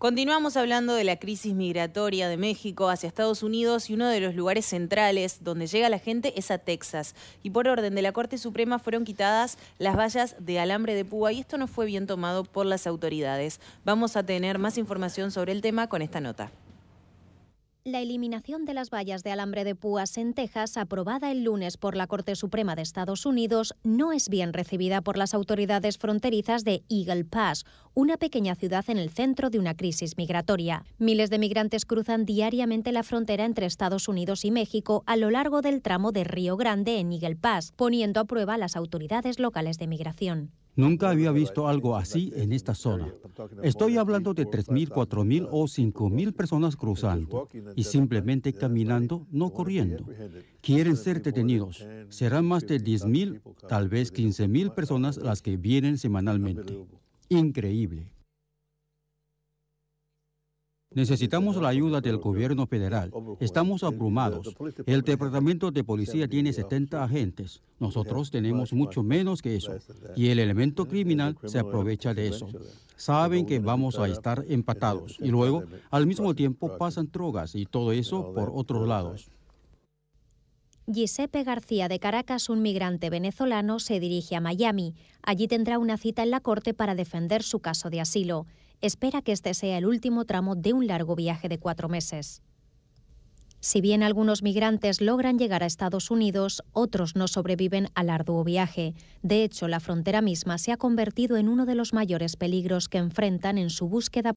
Continuamos hablando de la crisis migratoria de México hacia Estados Unidos y uno de los lugares centrales donde llega la gente es a Texas. Y por orden de la Corte Suprema fueron quitadas las vallas de alambre de púa y esto no fue bien tomado por las autoridades. Vamos a tener más información sobre el tema con esta nota. La eliminación de las vallas de alambre de púas en Texas, aprobada el lunes por la Corte Suprema de Estados Unidos, no es bien recibida por las autoridades fronterizas de Eagle Pass, una pequeña ciudad en el centro de una crisis migratoria. Miles de migrantes cruzan diariamente la frontera entre Estados Unidos y México a lo largo del tramo de Río Grande en Eagle Pass, poniendo a prueba a las autoridades locales de migración. Nunca había visto algo así en esta zona. Estoy hablando de 3.000, 4.000 o 5.000 personas cruzando y simplemente caminando, no corriendo. Quieren ser detenidos. Serán más de 10.000, tal vez 15.000 personas las que vienen semanalmente. Increíble. Necesitamos la ayuda del gobierno federal. Estamos abrumados. El departamento de policía tiene 70 agentes. Nosotros tenemos mucho menos que eso. Y el elemento criminal se aprovecha de eso. Saben que vamos a estar empatados. Y luego, al mismo tiempo, pasan drogas y todo eso por otros lados. Giuseppe García de Caracas, un migrante venezolano, se dirige a Miami. Allí tendrá una cita en la corte para defender su caso de asilo. Espera que este sea el último tramo de un largo viaje de cuatro meses. Si bien algunos migrantes logran llegar a Estados Unidos, otros no sobreviven al arduo viaje. De hecho, la frontera misma se ha convertido en uno de los mayores peligros que enfrentan en su búsqueda